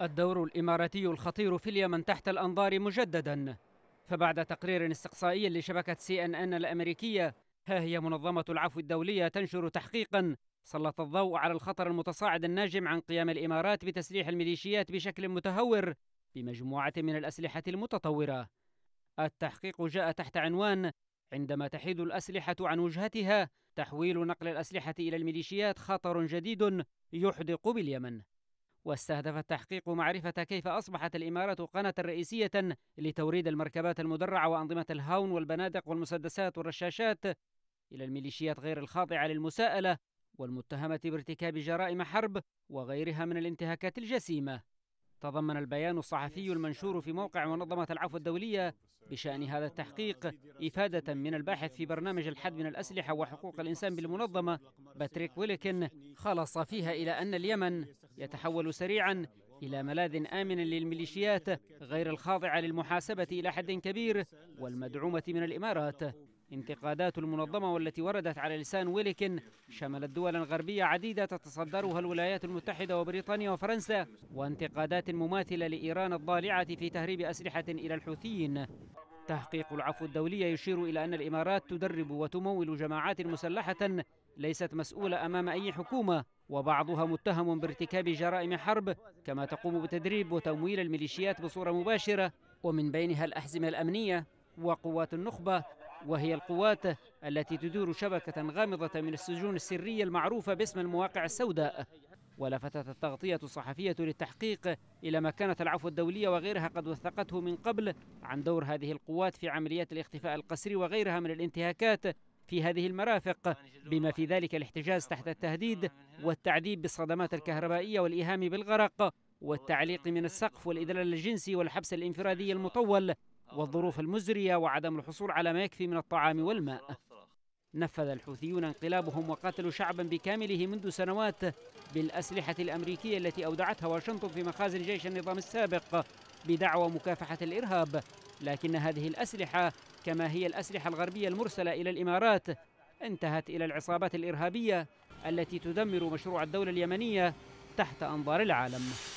الدور الإماراتي الخطير في اليمن تحت الأنظار مجددا فبعد تقرير استقصائي لشبكة سي أن أن الأمريكية ها هي منظمة العفو الدولية تنشر تحقيقا سلط الضوء على الخطر المتصاعد الناجم عن قيام الإمارات بتسليح الميليشيات بشكل متهور بمجموعة من الأسلحة المتطورة التحقيق جاء تحت عنوان عندما تحيد الأسلحة عن وجهتها تحويل نقل الأسلحة إلى الميليشيات خطر جديد يحدق باليمن واستهدف التحقيق معرفة كيف أصبحت الإمارة قناة رئيسية لتوريد المركبات المدرعة وأنظمة الهاون والبنادق والمسدسات والرشاشات إلى الميليشيات غير الخاضعة للمساءلة والمتهمة بارتكاب جرائم حرب وغيرها من الانتهاكات الجسيمة تضمن البيان الصحفي المنشور في موقع منظمة العفو الدولية بشأن هذا التحقيق إفادة من الباحث في برنامج الحد من الأسلحة وحقوق الإنسان بالمنظمة باتريك ويلكن خلص فيها إلى أن اليمن يتحول سريعا إلى ملاذ آمن للميليشيات غير الخاضعة للمحاسبة إلى حد كبير والمدعومة من الإمارات انتقادات المنظمة والتي وردت على لسان ويلكن شملت دولا غربية عديدة تتصدرها الولايات المتحدة وبريطانيا وفرنسا وانتقادات مماثلة لإيران الضالعة في تهريب أسلحة إلى الحوثيين تحقيق العفو الدولي يشير إلى أن الإمارات تدرب وتمول جماعات مسلحة ليست مسؤولة أمام أي حكومة وبعضها متهم بارتكاب جرائم حرب كما تقوم بتدريب وتمويل الميليشيات بصورة مباشرة ومن بينها الأحزمة الأمنية وقوات النخبة وهي القوات التي تدير شبكة غامضة من السجون السرية المعروفة باسم المواقع السوداء ولفتت التغطية الصحفية للتحقيق إلى ما كانت العفو الدولية وغيرها قد وثقته من قبل عن دور هذه القوات في عمليات الاختفاء القسري وغيرها من الانتهاكات في هذه المرافق بما في ذلك الاحتجاز تحت التهديد والتعذيب بالصدمات الكهربائية والإيهام بالغرق والتعليق من السقف والإذلال الجنسي والحبس الانفرادي المطول والظروف المزرية وعدم الحصول على ما يكفي من الطعام والماء نفذ الحوثيون انقلابهم وقتلوا شعبا بكامله منذ سنوات بالأسلحة الأمريكية التي أودعتها واشنطن في مخازن جيش النظام السابق بدعوى مكافحة الإرهاب لكن هذه الأسلحة كما هي الأسلحة الغربية المرسلة إلى الإمارات انتهت إلى العصابات الإرهابية التي تدمر مشروع الدولة اليمنية تحت أنظار العالم